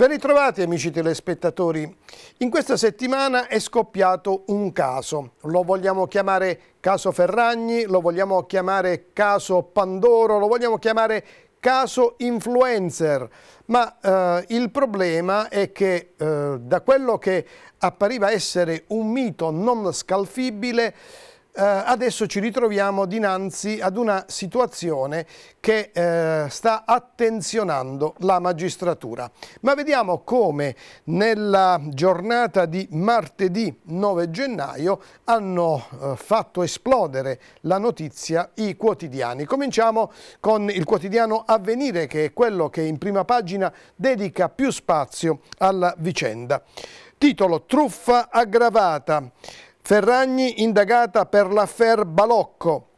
Ben ritrovati amici telespettatori. In questa settimana è scoppiato un caso. Lo vogliamo chiamare caso Ferragni, lo vogliamo chiamare caso Pandoro, lo vogliamo chiamare caso influencer, ma eh, il problema è che eh, da quello che appariva essere un mito non scalfibile eh, adesso ci ritroviamo dinanzi ad una situazione che eh, sta attenzionando la magistratura. Ma vediamo come nella giornata di martedì 9 gennaio hanno eh, fatto esplodere la notizia i quotidiani. Cominciamo con il quotidiano Avvenire che è quello che in prima pagina dedica più spazio alla vicenda. Titolo Truffa aggravata. Ferragni indagata per l'affair Balocco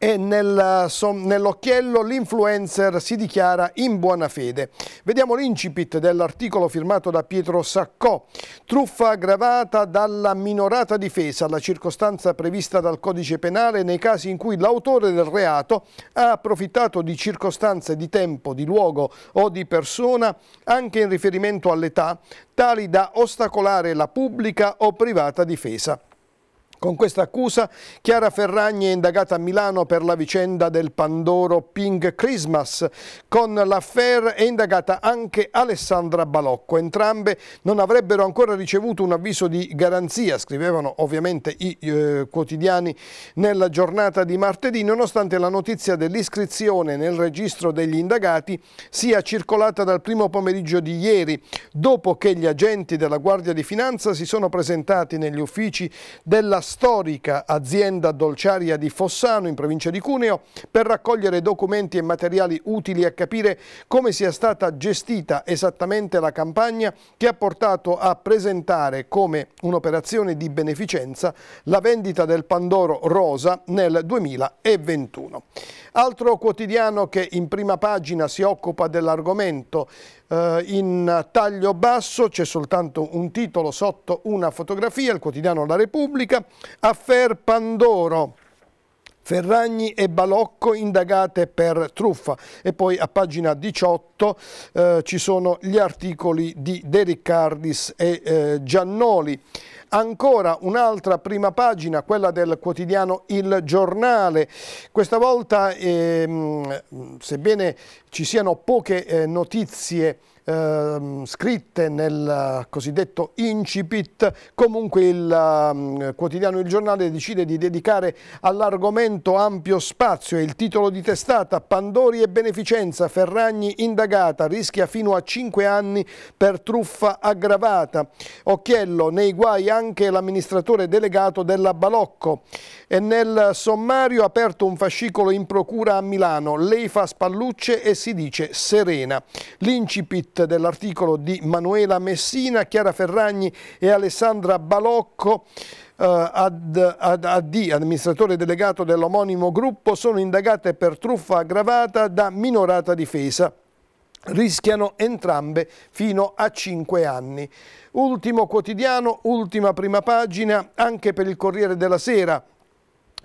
e nel, nell'occhiello l'influencer si dichiara in buona fede. Vediamo l'incipit dell'articolo firmato da Pietro Saccò. Truffa aggravata dalla minorata difesa, la circostanza prevista dal codice penale nei casi in cui l'autore del reato ha approfittato di circostanze di tempo, di luogo o di persona, anche in riferimento all'età, tali da ostacolare la pubblica o privata difesa. Con questa accusa Chiara Ferragni è indagata a Milano per la vicenda del Pandoro Pink Christmas. Con l'affair è indagata anche Alessandra Balocco. Entrambe non avrebbero ancora ricevuto un avviso di garanzia, scrivevano ovviamente i eh, quotidiani nella giornata di martedì, nonostante la notizia dell'iscrizione nel registro degli indagati sia circolata dal primo pomeriggio di ieri, dopo che gli agenti della Guardia di Finanza si sono presentati negli uffici della storica azienda dolciaria di Fossano in provincia di Cuneo per raccogliere documenti e materiali utili a capire come sia stata gestita esattamente la campagna che ha portato a presentare come un'operazione di beneficenza la vendita del Pandoro Rosa nel 2021. Altro quotidiano che in prima pagina si occupa dell'argomento eh, in taglio basso c'è soltanto un titolo sotto una fotografia, il quotidiano La Repubblica, Affair Pandoro. Ferragni e Balocco indagate per truffa e poi a pagina 18 eh, ci sono gli articoli di De Riccardis e eh, Giannoli. Ancora un'altra prima pagina, quella del quotidiano Il Giornale. Questa volta, ehm, sebbene ci siano poche eh, notizie Ehm, scritte nel cosiddetto incipit, comunque il ehm, quotidiano Il Giornale decide di dedicare all'argomento ampio spazio e il titolo di testata Pandori e beneficenza, Ferragni indagata, rischia fino a 5 anni per truffa aggravata. Occhiello, nei guai anche l'amministratore delegato della Balocco e nel sommario aperto un fascicolo in procura a Milano, lei fa spallucce e si dice serena. L'incipit dell'articolo di Manuela Messina, Chiara Ferragni e Alessandra Balocco. Uh, ad, ad, AD, amministratore delegato dell'omonimo gruppo, sono indagate per truffa aggravata da minorata difesa. Rischiano entrambe fino a 5 anni. Ultimo quotidiano, ultima prima pagina, anche per il Corriere della Sera.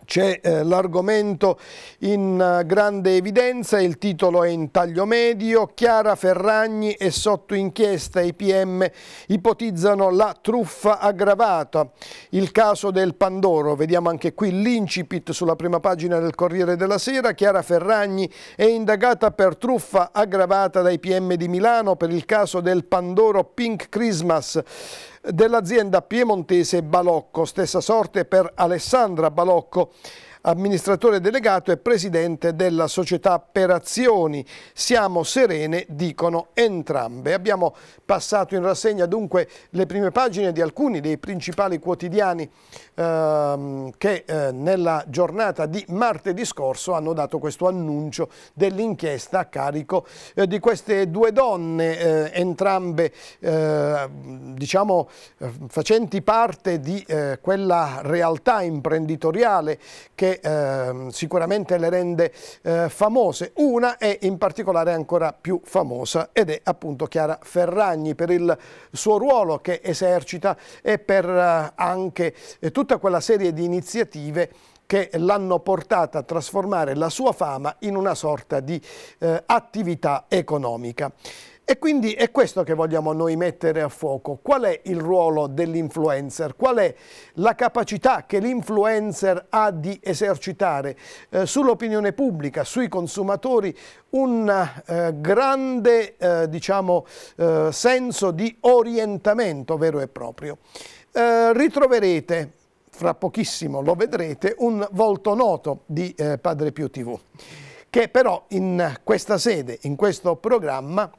C'è eh, l'argomento in eh, grande evidenza, il titolo è in taglio medio, Chiara Ferragni è sotto inchiesta, i PM ipotizzano la truffa aggravata, il caso del Pandoro, vediamo anche qui l'incipit sulla prima pagina del Corriere della Sera, Chiara Ferragni è indagata per truffa aggravata dai PM di Milano per il caso del Pandoro Pink Christmas, dell'azienda piemontese Balocco. Stessa sorte per Alessandra Balocco amministratore delegato e presidente della società per azioni. Siamo serene, dicono entrambe. Abbiamo passato in rassegna dunque le prime pagine di alcuni dei principali quotidiani ehm, che eh, nella giornata di martedì scorso hanno dato questo annuncio dell'inchiesta a carico eh, di queste due donne, eh, entrambe eh, diciamo eh, facenti parte di eh, quella realtà imprenditoriale che che ehm, sicuramente le rende eh, famose. Una è in particolare ancora più famosa ed è appunto Chiara Ferragni per il suo ruolo che esercita e per eh, anche eh, tutta quella serie di iniziative che l'hanno portata a trasformare la sua fama in una sorta di eh, attività economica. E quindi è questo che vogliamo noi mettere a fuoco. Qual è il ruolo dell'influencer? Qual è la capacità che l'influencer ha di esercitare eh, sull'opinione pubblica, sui consumatori, un eh, grande eh, diciamo, eh, senso di orientamento vero e proprio? Eh, ritroverete fra pochissimo lo vedrete, un volto noto di eh, Padre Pio TV, che però in questa sede, in questo programma,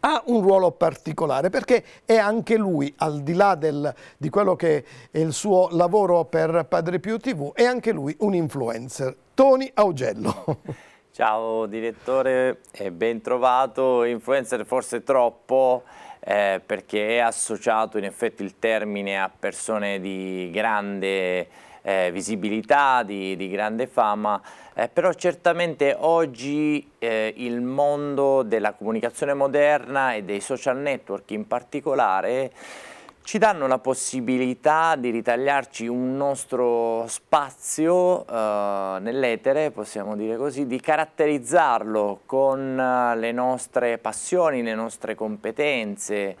ha un ruolo particolare perché è anche lui, al di là del, di quello che è il suo lavoro per Padre Pio TV, è anche lui un influencer. Tony Augello. Ciao direttore, ben trovato. Influencer forse troppo eh, perché è associato in effetti il termine a persone di grande eh, visibilità, di, di, grande fama, eh, però certamente oggi eh, il mondo della comunicazione moderna e dei social network in particolare ci danno la possibilità di ritagliarci un nostro spazio eh, nell'etere, possiamo dire così, di caratterizzarlo con eh, le nostre passioni, le nostre competenze,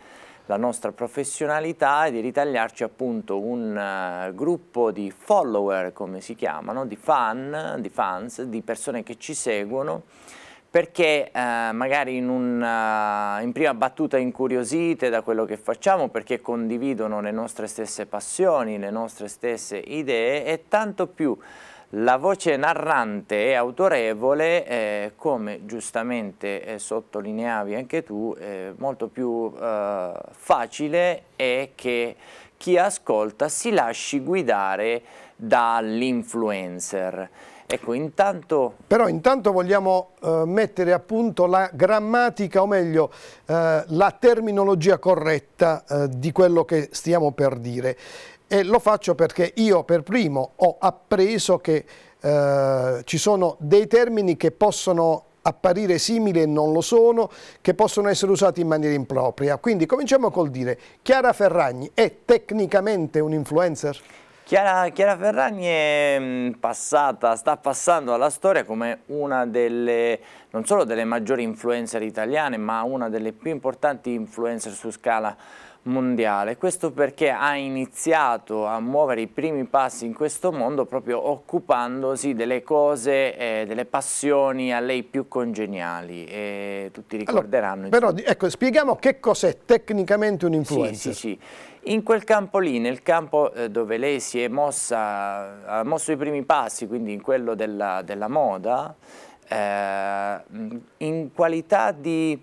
la nostra professionalità e di ritagliarci appunto un uh, gruppo di follower, come si chiamano, di fan, di fans, di persone che ci seguono perché eh, magari in, un, uh, in, prima battuta incuriosite da quello che facciamo, perché condividono le nostre stesse passioni, le nostre stesse idee e tanto più la voce narrante e autorevole, eh, come giustamente eh, sottolineavi anche tu, eh, molto più eh, facile è che chi ascolta si lasci guidare dall'influencer. Ecco, intanto... Però intanto vogliamo eh, mettere a punto la grammatica, o meglio, eh, la terminologia corretta eh, di quello che stiamo per dire e lo faccio perché io per primo ho appreso che eh, ci sono dei termini che possono apparire simili e non lo sono, che possono essere usati in maniera impropria. Quindi cominciamo col dire, Chiara Ferragni è tecnicamente un influencer? Chiara, Chiara, Ferragni è mm, passata, sta passando alla storia come una delle non solo delle maggiori influencer italiane, ma una delle più importanti influencer su scala mondiale. Questo perché ha iniziato a muovere i primi passi in questo mondo proprio occupandosi delle cose, eh, delle passioni a lei più congeniali. E tutti ricorderanno. Allora, però ecco, spieghiamo che cos'è tecnicamente un influencer. Sì, sì, sì. In quel campo lì, nel campo eh, dove lei si è mossa, ha mosso i primi passi, quindi in quello della, della moda, eh, mm, in qualità di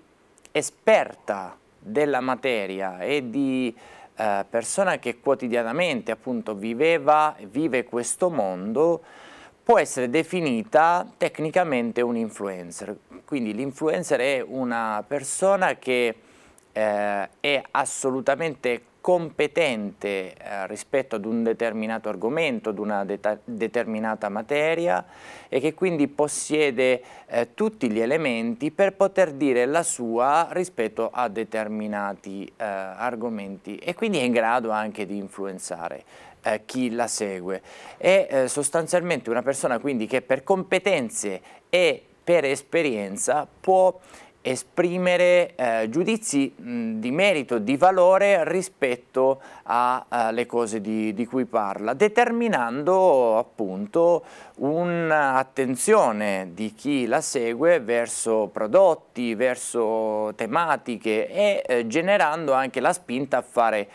esperta della materia e di eh, persona che quotidianamente appunto viveva e vive questo mondo, può essere definita tecnicamente un influencer. Quindi l'influencer è una persona che eh, è assolutamente competente eh, rispetto ad un determinato argomento, ad una determinata materia e che quindi possiede eh, tutti gli elementi per poter dire la sua rispetto a determinati eh, argomenti e quindi è in grado anche di influenzare eh, chi la segue. È eh, sostanzialmente una persona quindi che per competenze e per esperienza può esprimere eh, giudizi mh, di merito, di valore rispetto alle eh, cose di, di, cui parla, determinando appunto un'attenzione di chi la segue verso prodotti, verso tematiche e eh, generando anche la spinta a fare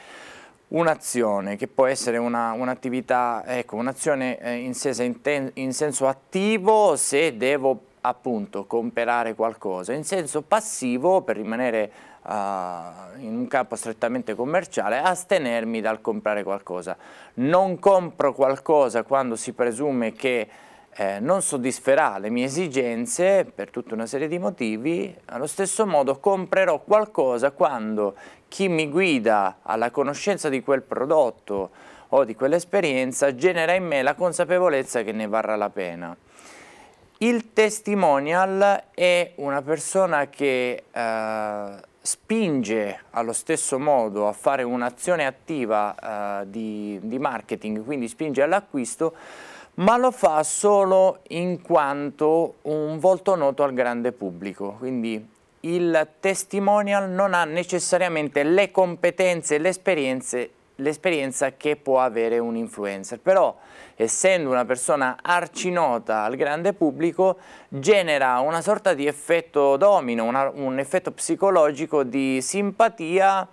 un'azione che può essere un'attività, un ecco, un'azione eh, in, in, in senso attivo se devo appunto comprare qualcosa. In senso passivo, per rimanere uh, in un campo strettamente commerciale, astenermi dal comprare qualcosa. Non compro qualcosa quando si presume che eh, non soddisferà le mie esigenze per tutta una serie di motivi, allo stesso modo comprerò qualcosa quando chi mi guida alla conoscenza di quel prodotto o di quell'esperienza genera in me la consapevolezza che ne varrà la pena. Il testimonial è una persona che eh, spinge allo stesso modo a fare un'azione attiva eh, di, di marketing, quindi spinge all'acquisto, ma lo fa solo in quanto un volto noto al grande pubblico, quindi il testimonial non ha necessariamente le competenze e le esperienze l'esperienza che può avere un influencer. Però, essendo una persona arcinota al grande pubblico, genera una sorta di effetto domino, una, un effetto psicologico di simpatia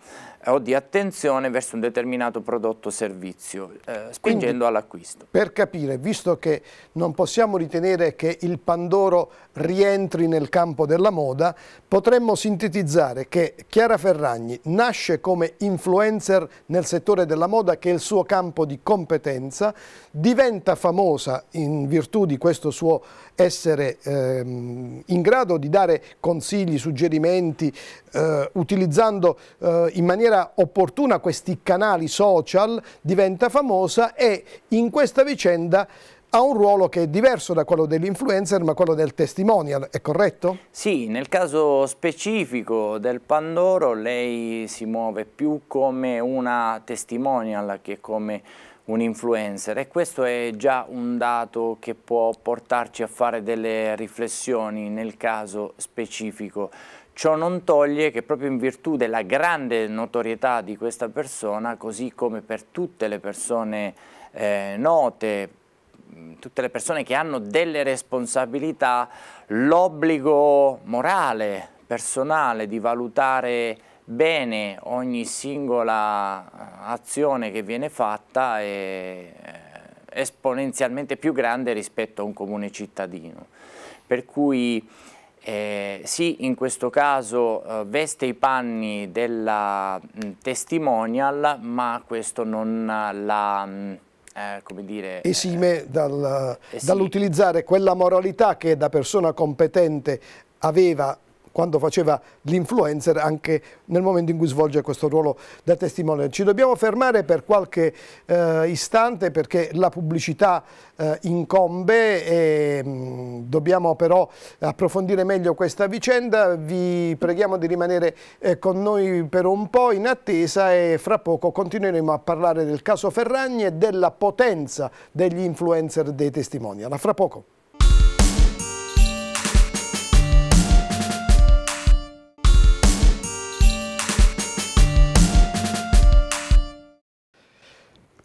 o di attenzione verso un determinato prodotto o servizio, eh, spingendo all'acquisto. Per capire, visto che non possiamo ritenere che il Pandoro rientri nel campo della moda, potremmo sintetizzare che Chiara Ferragni nasce come influencer nel settore della moda, che è il suo campo di competenza, diventa famosa in virtù di questo suo essere ehm, in grado di dare consigli, suggerimenti, eh, utilizzando eh, in maniera maniera opportuna questi canali social, diventa famosa e in questa vicenda ha un ruolo che è diverso da quello dell'influencer ma quello del testimonial, è corretto? Sì, nel caso specifico del Pandoro lei si muove più come una testimonial che come un influencer e questo è già un dato che può portarci a fare delle riflessioni nel caso specifico, Ciò non toglie che proprio in virtù della grande notorietà di questa persona, così come per tutte le persone eh, note, tutte le persone che hanno delle responsabilità, l'obbligo morale, personale di valutare bene ogni singola eh, azione che viene fatta è eh, esponenzialmente più grande rispetto a un comune cittadino. Per cui eh, sì, in questo caso eh, veste i panni della mh, mm, testimonial, ma questo non eh, la... Mh, mm, eh, come dire, eh, esime dal, dall'utilizzare sì. quella moralità che da persona competente aveva quando faceva l'influencer anche nel momento in cui svolge questo ruolo da testimone. Ci dobbiamo fermare per qualche eh, istante perché la pubblicità eh, incombe e mh, mm, dobbiamo però approfondire meglio questa vicenda. Vi preghiamo di rimanere eh, con noi per un po' in attesa e fra poco continueremo a parlare del caso Ferragni e della potenza degli influencer dei testimonial. A fra poco.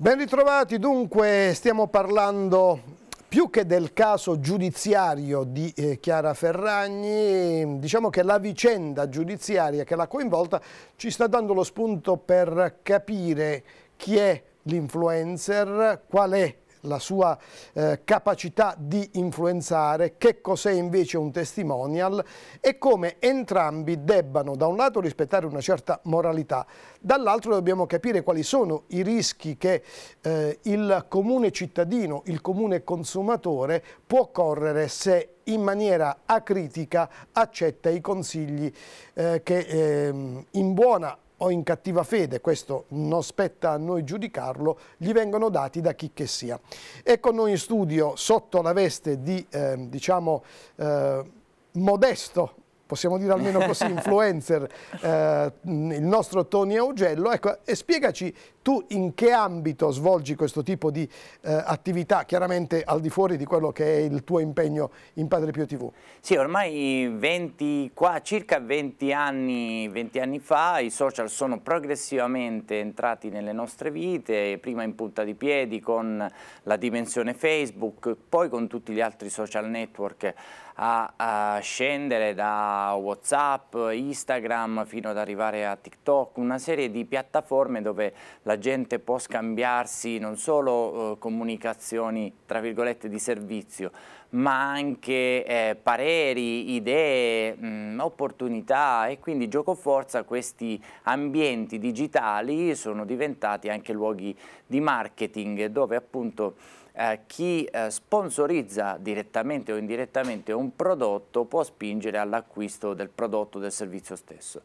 Ben ritrovati, dunque stiamo parlando più che del caso giudiziario di eh, Chiara Ferragni, diciamo che la vicenda giudiziaria che l'ha coinvolta ci sta dando lo spunto per capire chi è l'influencer, qual è la sua eh, capacità di influenzare, che cos'è invece un testimonial e come entrambi debbano da un lato rispettare una certa moralità, dall'altro dobbiamo capire quali sono i rischi che eh, il comune cittadino, il comune consumatore può correre se in maniera acritica accetta i consigli eh, che eh, in buona o in cattiva fede, questo non spetta a noi giudicarlo, gli vengono dati da chi che sia. E con noi in studio, sotto la veste di, eh, diciamo, eh, modesto possiamo dire almeno così, influencer, eh, il nostro Tony Augello. Ecco, e spiegaci tu in che ambito svolgi questo tipo di eh, attività, chiaramente al di fuori di quello che è il tuo impegno in Padre Pio TV. Sì, ormai 20, qua, circa 20 anni, 20 anni fa i social sono progressivamente entrati nelle nostre vite, prima in punta di piedi con la dimensione Facebook, poi con tutti gli altri social network a, a scendere da Whatsapp, Instagram fino ad arrivare a TikTok, una serie di piattaforme dove la gente può scambiarsi non solo eh, comunicazioni tra virgolette di servizio, ma anche eh, pareri, idee, mh, mm, opportunità e quindi gioco forza questi ambienti digitali sono diventati anche luoghi di marketing dove appunto eh, chi eh, sponsorizza direttamente o indirettamente un prodotto può spingere all'acquisto del prodotto o del servizio stesso.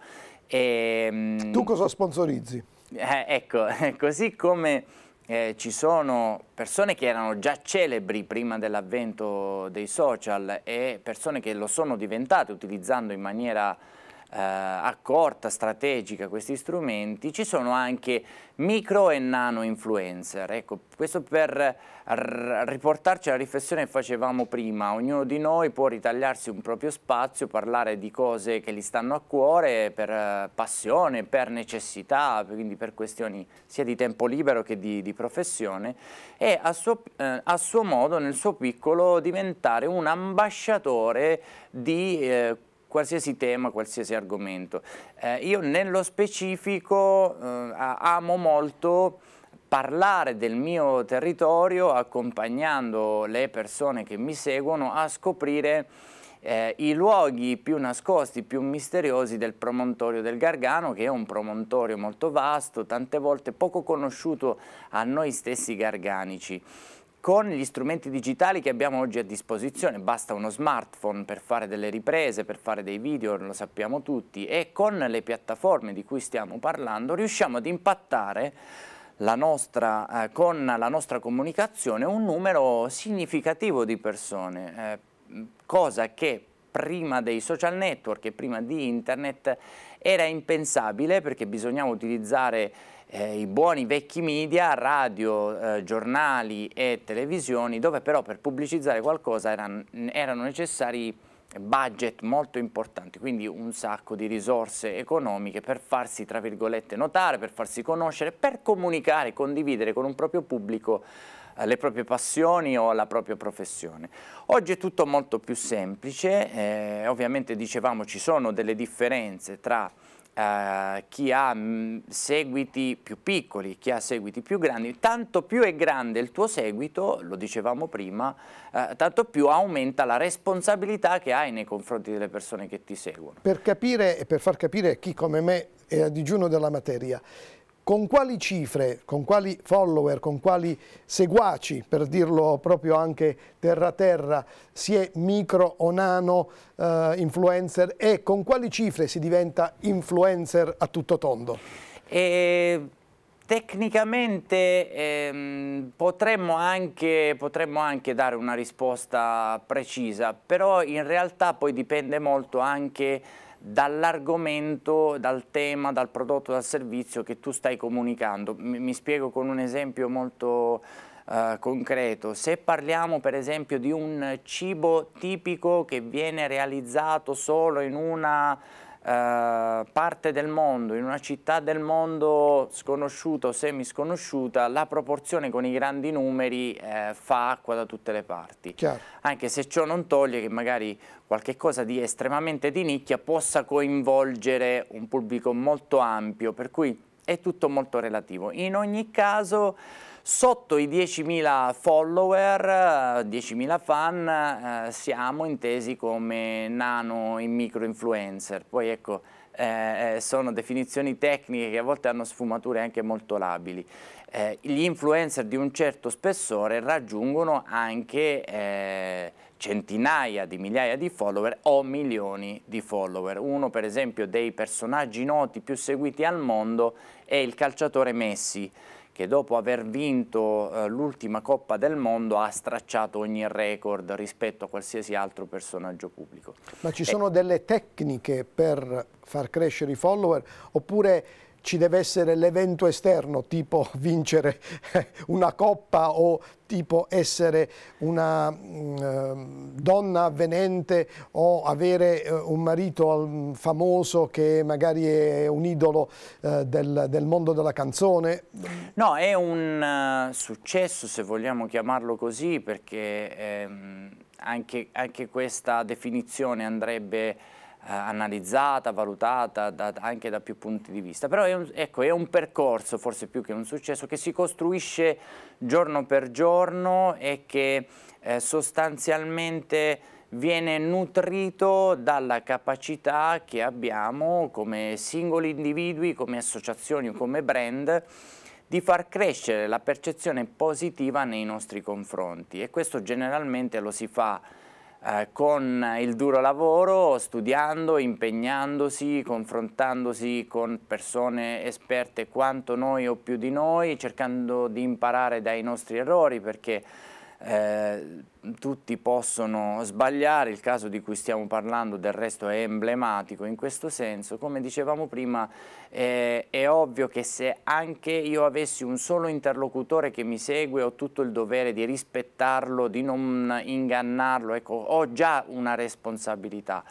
E, ehm, tu cosa sponsorizzi? Eh, ecco, così come eh, ci sono persone che erano già celebri prima dell'avvento dei social e persone che lo sono diventate utilizzando in maniera eh, accorta, strategica questi strumenti, ci sono anche micro e nano influencer. Ecco, questo per riportarci alla riflessione che facevamo prima, ognuno di noi può ritagliarsi un proprio spazio, parlare di cose che gli stanno a cuore per eh, passione, per necessità, quindi per questioni sia di tempo libero che di, di professione e a suo, eh, a suo, modo, nel suo piccolo, diventare un ambasciatore di eh, qualsiasi tema, qualsiasi argomento. Eh, io nello specifico eh, amo molto parlare del mio territorio accompagnando le persone che mi seguono a scoprire eh, i luoghi più nascosti, più misteriosi del promontorio del Gargano, che è un promontorio molto vasto, tante volte poco conosciuto a noi stessi garganici con gli strumenti digitali che abbiamo oggi a disposizione, basta uno smartphone per fare delle riprese, per fare dei video, lo sappiamo tutti, e con le piattaforme di cui stiamo parlando riusciamo ad impattare la nostra, eh, con la nostra comunicazione un numero significativo di persone, eh, cosa che prima dei social network e prima di internet era impensabile perché bisognava utilizzare eh, i buoni vecchi media, radio, eh, giornali e televisioni, dove però per pubblicizzare qualcosa erano, erano necessari budget molto importanti, quindi un sacco di risorse economiche per farsi, tra virgolette, notare, per farsi conoscere, per comunicare, condividere con un proprio pubblico le proprie passioni o alla propria professione. Oggi è tutto molto più semplice, eh, ovviamente dicevamo ci sono delle differenze tra Uh, chi ha mm, seguiti più piccoli, chi ha seguiti più grandi, tanto più è grande il tuo seguito, lo dicevamo prima, uh, tanto più aumenta la responsabilità che hai nei confronti delle persone che ti seguono. Per capire e per far capire chi come me è a digiuno della materia, con quali cifre, con quali follower, con quali seguaci, per dirlo proprio anche terra terra, si è micro o nano eh, influencer e con quali cifre si diventa influencer a tutto tondo? E tecnicamente ehm, potremmo, anche, potremmo, anche, dare una risposta precisa, però in realtà poi dipende molto anche dall'argomento, dal tema, dal prodotto, dal servizio che tu stai comunicando. Mi, mi spiego con un esempio molto eh, concreto. Se parliamo per esempio di un cibo tipico che viene realizzato solo in una eh, parte del mondo, in una città del mondo sconosciuta o semi sconosciuta, la proporzione con i grandi numeri eh, fa acqua da tutte le parti. Chiaro. Anche se ciò non toglie che magari qualche cosa di estremamente di nicchia possa coinvolgere un pubblico molto ampio, per cui è tutto molto relativo. In ogni caso Sotto i 10.000 follower, 10.000 eh, fan, eh, siamo intesi come nano e micro influencer. Poi ecco, eh, eh, sono definizioni tecniche che a volte hanno sfumature anche molto labili. Eh, gli influencer di un certo spessore raggiungono anche eh, centinaia di migliaia di follower o milioni di follower. Uno per esempio dei personaggi noti più seguiti al mondo è il calciatore Messi che dopo aver vinto eh, l'ultima Coppa del Mondo ha stracciato ogni record rispetto a qualsiasi altro personaggio pubblico. Ma ci eh. sono eh. delle tecniche per far crescere i follower oppure ci deve essere l'evento esterno, tipo vincere una coppa o tipo essere una mm, eh, donna avvenente o avere eh, un marito mm, famoso che magari è un idolo eh, del, del, mondo della canzone? No, è un successo se vogliamo chiamarlo così perché ehm, anche, anche, questa definizione andrebbe eh, analizzata, valutata da, anche da più punti di vista, però è un, ecco, è un percorso, forse più che un successo, che si costruisce giorno per giorno e che eh, sostanzialmente viene nutrito dalla capacità che abbiamo come singoli individui, come associazioni, o come brand, di far crescere la percezione positiva nei nostri confronti e questo generalmente lo si fa eh, con il duro lavoro, studiando, impegnandosi, confrontandosi con persone esperte quanto noi o più di noi, cercando di imparare dai nostri errori perché eh, tutti possono sbagliare, il caso di cui stiamo parlando del resto è emblematico in questo senso, come dicevamo prima eh, è ovvio che se anche io avessi un solo interlocutore che mi segue ho tutto il dovere di rispettarlo, di non ingannarlo, ecco, ho già una responsabilità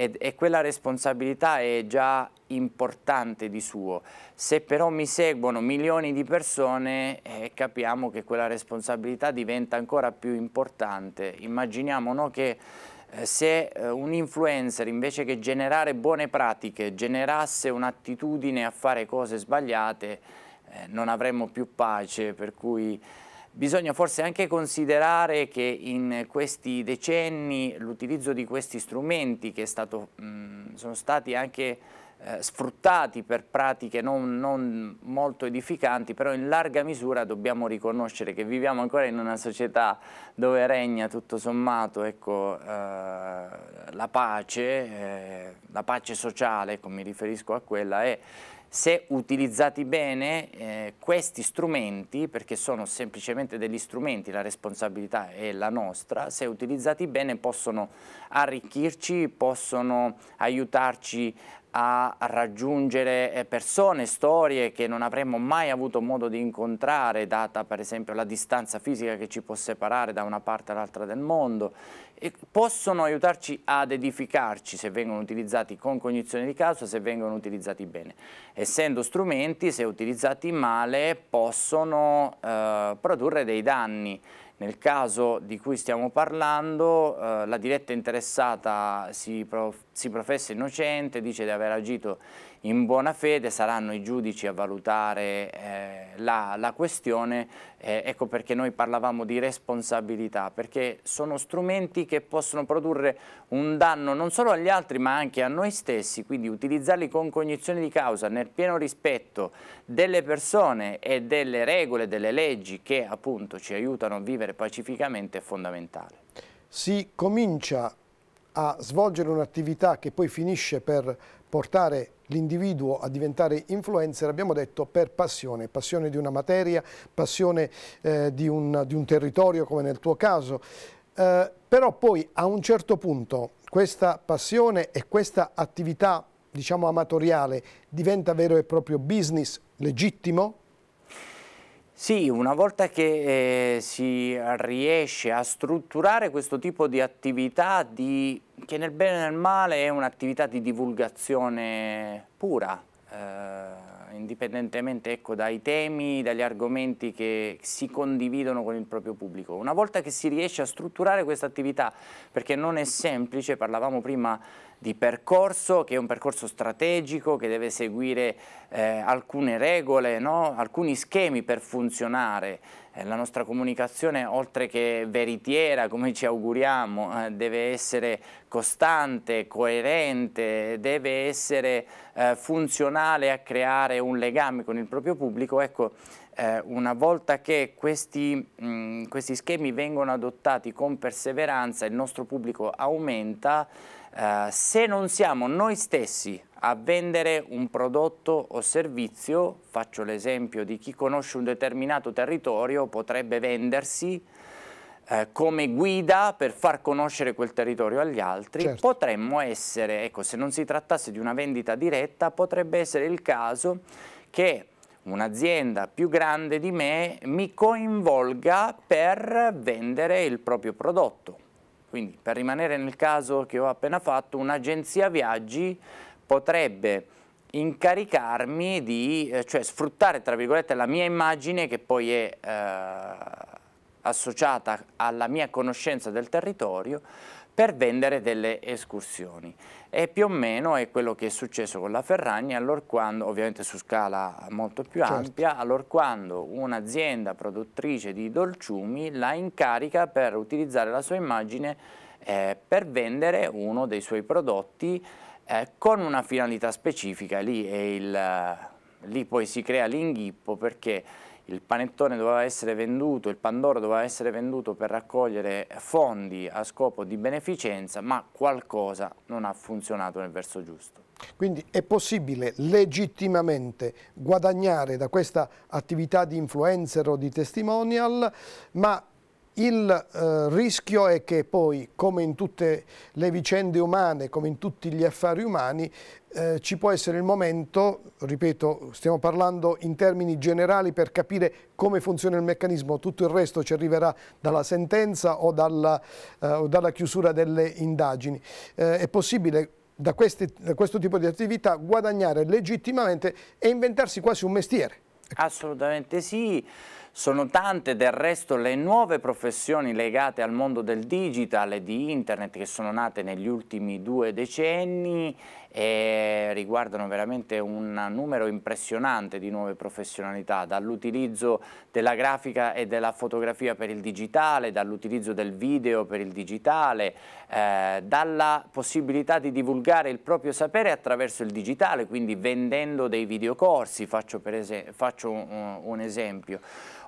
e, e quella responsabilità è già importante di suo. Se però mi seguono milioni di persone eh, capiamo che quella responsabilità diventa ancora più importante. Immaginiamo no, che eh, se eh, un influencer invece che generare buone pratiche generasse un'attitudine a fare cose sbagliate eh, non avremmo più pace, per cui Bisogna forse anche considerare che in questi decenni l'utilizzo di questi strumenti che stato, mh, sono stati anche eh, sfruttati per pratiche non, non, molto edificanti, però in larga misura dobbiamo riconoscere che viviamo ancora in una società dove regna tutto sommato ecco, eh, la pace, eh, la pace sociale, ecco, mi riferisco a quella, è, se utilizzati bene eh, questi strumenti, perché sono semplicemente degli strumenti, la responsabilità è la nostra, se utilizzati bene possono arricchirci, possono aiutarci a raggiungere eh, persone, storie che non avremmo mai avuto modo di incontrare, data per esempio la distanza fisica che ci può separare da una parte all'altra del mondo, e possono aiutarci ad edificarci se vengono utilizzati con cognizione di causa, se vengono utilizzati bene. Essendo strumenti, se utilizzati male, possono eh, produrre dei danni nel caso di cui stiamo parlando, eh, la diretta interessata si, prof, si professa innocente, dice di aver agito in buona fede, saranno i giudici a valutare eh, la, la, questione, eh, ecco perché noi parlavamo di responsabilità, perché sono strumenti che possono produrre un danno non solo agli altri ma anche a noi stessi, quindi utilizzarli con cognizione di causa nel pieno rispetto delle persone e delle regole, delle leggi che appunto ci aiutano a vivere pacificamente è fondamentale. Si comincia a svolgere un'attività che poi finisce per portare l'individuo a diventare influencer, abbiamo detto per passione, passione di una materia, passione eh, di, un, di, un, territorio come nel tuo caso, eh, però poi a un certo punto questa passione e questa attività diciamo amatoriale diventa vero e proprio business legittimo sì, una volta che eh, si riesce a strutturare questo tipo di attività di, che nel bene e nel male è un'attività di divulgazione pura, eh, indipendentemente ecco, dai temi, dagli argomenti che si condividono con il proprio pubblico. Una volta che si riesce a strutturare questa attività, perché non è semplice, parlavamo prima di percorso, che è un percorso strategico, che deve seguire eh, alcune regole, no? alcuni schemi per funzionare. Eh, la nostra comunicazione, oltre che veritiera, come ci auguriamo, eh, deve essere costante, coerente, deve essere eh, funzionale a creare un legame con il proprio pubblico. Ecco, eh, una volta che questi, mh, mm, questi schemi vengono adottati con perseveranza, il nostro pubblico aumenta, eh, se non siamo noi stessi a vendere un prodotto o servizio, faccio l'esempio di chi conosce un determinato territorio, potrebbe vendersi eh, come guida per far conoscere quel territorio agli altri, certo. potremmo essere, ecco, se non si trattasse di una vendita diretta, potrebbe essere il caso che un'azienda più grande di me mi coinvolga per vendere il proprio prodotto quindi per rimanere nel caso che ho appena fatto, un'agenzia viaggi potrebbe incaricarmi di, eh, cioè sfruttare tra virgolette la mia immagine che poi è eh, associata alla mia conoscenza del territorio per vendere delle escursioni. E più o meno è quello che è successo con la Ferragni, quando, ovviamente su scala molto più certo. ampia, allorquando un'azienda produttrice di dolciumi la incarica per utilizzare la sua immagine eh, per vendere uno dei suoi prodotti eh, con una finalità specifica. Lì, il, lì poi si crea l'inghippo perché il panettone doveva essere venduto, il pandoro doveva essere venduto per raccogliere fondi a scopo di beneficenza, ma qualcosa non ha funzionato nel verso giusto. Quindi è possibile legittimamente guadagnare da questa attività di influencer o di testimonial, ma il eh, rischio è che poi, come in tutte le vicende umane, come in tutti gli affari umani, eh, ci può essere il momento, ripeto, stiamo parlando in termini generali per capire come funziona il meccanismo, tutto il resto ci arriverà dalla sentenza o dalla, eh, o dalla chiusura delle indagini. Eh, è possibile da, questi, da questo tipo di attività guadagnare legittimamente e inventarsi quasi un mestiere. Ecco. Assolutamente sì. Sono tante del resto le nuove professioni legate al mondo del digital e di internet che sono nate negli ultimi due decenni e riguardano veramente un numero impressionante di nuove professionalità, dall'utilizzo della grafica e della fotografia per il digitale, dall'utilizzo del video per il digitale, eh, dalla possibilità di divulgare il proprio sapere attraverso il digitale, quindi vendendo dei videocorsi, faccio, faccio un, eh, un esempio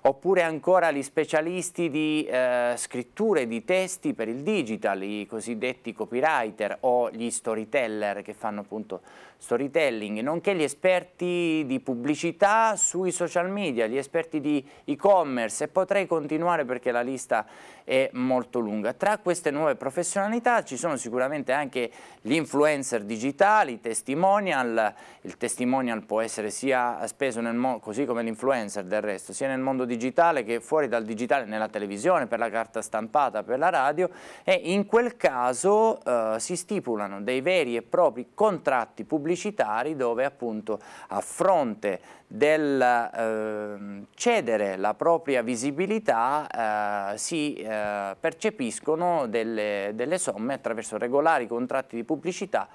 oppure ancora gli specialisti di eh, scritture di testi per il digital, i cosiddetti copywriter o gli storyteller che fanno appunto storytelling, nonché gli esperti di pubblicità sui social media, gli esperti di e-commerce e potrei continuare perché la lista è molto lunga. Tra queste nuove professionalità ci sono sicuramente anche gli influencer digitali, i testimonial, il testimonial può essere sia speso nel mondo, così come l'influencer del resto, sia nel mondo digitale digitale che fuori dal digitale nella televisione, per la carta stampata, per la radio e in quel caso eh, si stipulano dei veri e propri contratti pubblicitari dove appunto a fronte del eh, cedere la propria visibilità eh, si eh, percepiscono delle, delle somme attraverso regolari contratti di pubblicità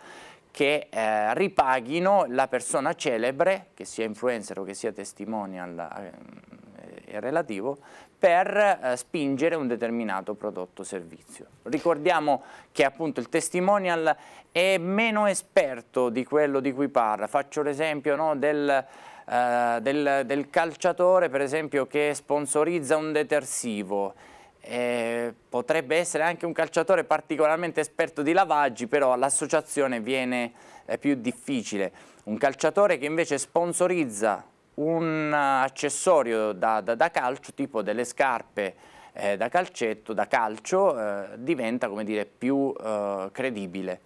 che eh, ripaghino la persona celebre, che sia influencer o che sia testimonial ehm, eh, relativo per eh, spingere un determinato prodotto o servizio. Ricordiamo che appunto il testimonial è meno esperto di quello di cui parla. Faccio l'esempio no, del, eh, del, del, calciatore per esempio che sponsorizza un detersivo. Eh, potrebbe essere anche un calciatore particolarmente esperto di lavaggi, però l'associazione viene eh, più difficile. Un calciatore che invece sponsorizza un accessorio da, da, da calcio, tipo delle scarpe eh, da calcetto, da calcio, eh, diventa come dire, più eh, credibile.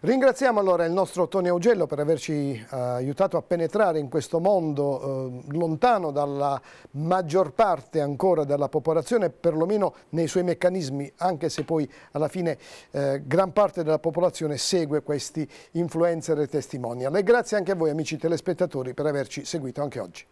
Ringraziamo allora il nostro Tony Augello per averci eh, aiutato a penetrare in questo mondo eh, lontano dalla maggior parte ancora della popolazione, perlomeno nei suoi meccanismi, anche se poi alla fine eh, gran parte della popolazione segue questi influencer e testimonial. E grazie anche a voi amici telespettatori per averci seguito anche oggi.